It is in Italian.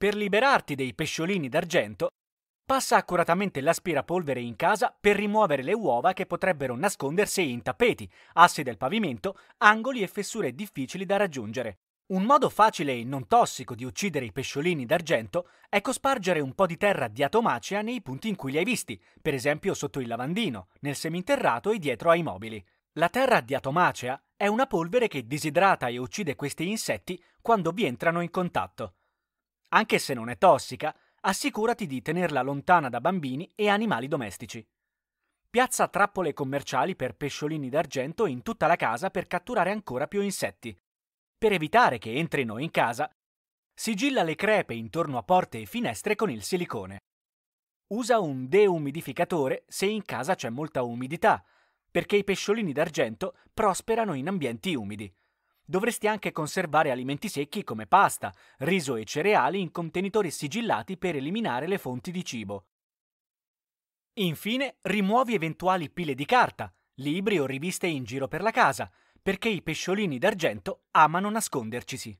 Per liberarti dei pesciolini d'argento, passa accuratamente l'aspirapolvere in casa per rimuovere le uova che potrebbero nascondersi in tappeti, assi del pavimento, angoli e fessure difficili da raggiungere. Un modo facile e non tossico di uccidere i pesciolini d'argento è cospargere un po' di terra diatomacea nei punti in cui li hai visti, per esempio sotto il lavandino, nel seminterrato e dietro ai mobili. La terra diatomacea è una polvere che disidrata e uccide questi insetti quando vi entrano in contatto anche se non è tossica, assicurati di tenerla lontana da bambini e animali domestici. Piazza trappole commerciali per pesciolini d'argento in tutta la casa per catturare ancora più insetti. Per evitare che entrino in casa, sigilla le crepe intorno a porte e finestre con il silicone. Usa un deumidificatore se in casa c'è molta umidità, perché i pesciolini d'argento prosperano in ambienti umidi dovresti anche conservare alimenti secchi come pasta, riso e cereali in contenitori sigillati per eliminare le fonti di cibo. Infine, rimuovi eventuali pile di carta, libri o riviste in giro per la casa, perché i pesciolini d'argento amano nascondercisi.